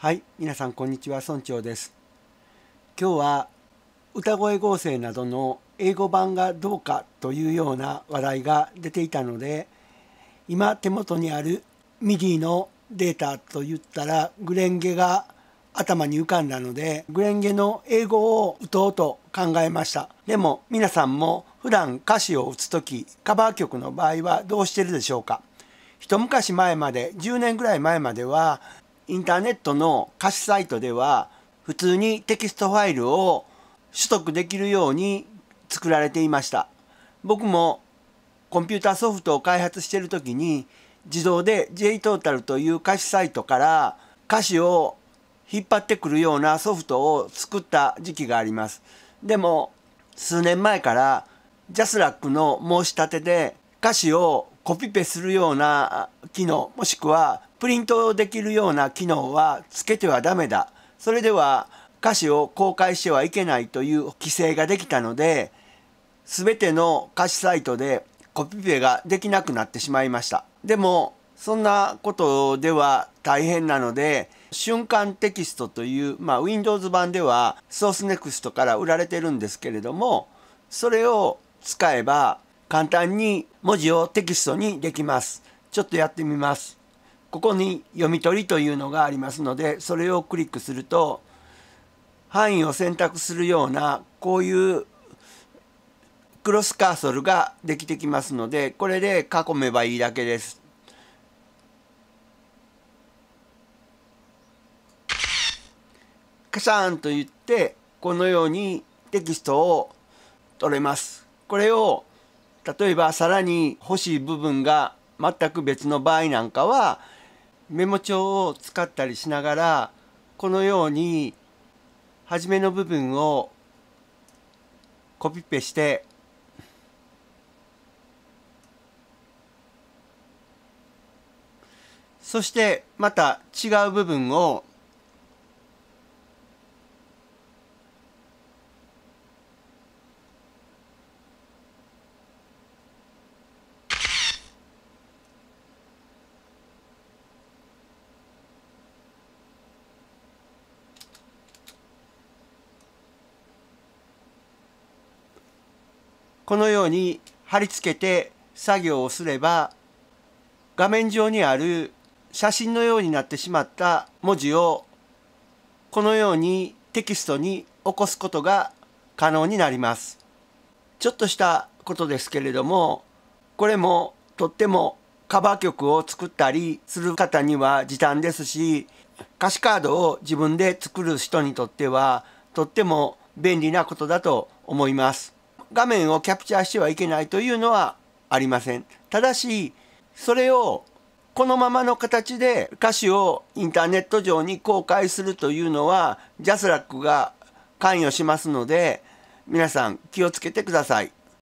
はい皆さんこんにちは村長です今日は歌声合成などの英語版がどうかというような話題が出ていたので今手元にある MIDI のデータと言ったらグレンゲが頭に浮かんだのでグレンゲの英語を打とうと考えましたでも皆さんも普段歌詞を打つ時カバー曲の場合はどうしてるでしょうか一昔前まで10年ぐらい前まではインターネットの歌詞サイトでは普通にテキストファイルを取得できるように作られていました。僕もコンピューターソフトを開発している時に自動で JTotal という歌詞サイトから歌詞を引っ張ってくるようなソフトを作った時期があります。でも数年前から JASRAC の申し立てで歌詞をコピペするような機能もしくはプリントできるような機能はつけてはダメだそれでは歌詞を公開してはいけないという規制ができたので全ての歌詞サイトでコピペができなくなってしまいましたでもそんなことでは大変なので瞬間テキストという、まあ、Windows 版では SourceNext から売られてるんですけれどもそれを使えば簡単に文字をテキストにできますちょっとやってみますここに読み取りというのがありますのでそれをクリックすると範囲を選択するようなこういうクロスカーソルができてきますのでこれで囲めばいいだけです。カシャンと言ってこのようにテキストを取れます。これを例えばさらに欲しい部分が全く別の場合なんかはメモ帳を使ったりしながらこのように初めの部分をコピペしてそしてまた違う部分をこのように貼り付けて作業をすれば画面上にある写真のようになってしまった文字をこのようにテキストに起こすことが可能になります。ちょっとしたことですけれどもこれもとってもカバー曲を作ったりする方には時短ですし歌詞カードを自分で作る人にとってはとっても便利なことだと思います。画面をキャプチャーしてはいけないというのはありません。ただし、それをこのままの形で歌詞をインターネット上に公開するというのは JASRAC が関与しますので皆さん気をつけてください。